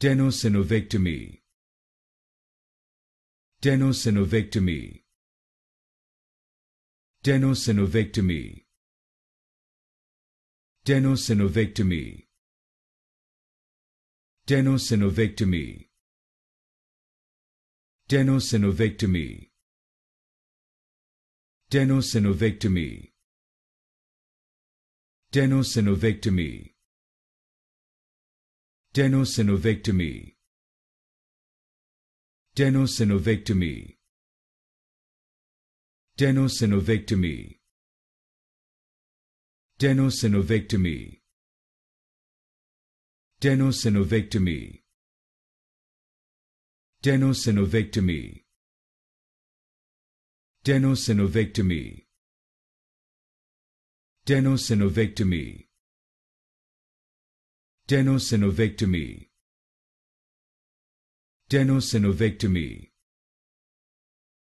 Tenosynovectomy. Tenosynovectomy. Tenosynovectomy. Tenosynovectomy. Tenosynovectomy. Tenosynovectomy. Tenosynovectomy. Tenosynovectomy. Tenosynovectomy. Tenosynovectomy. Tenosynovectomy. Tenosynovectomy. Tenosynovectomy. Tenosynovectomy. Tenosynovectomy. Tenosynovectomy. Tenosynovectomy. Tenosynovectomy.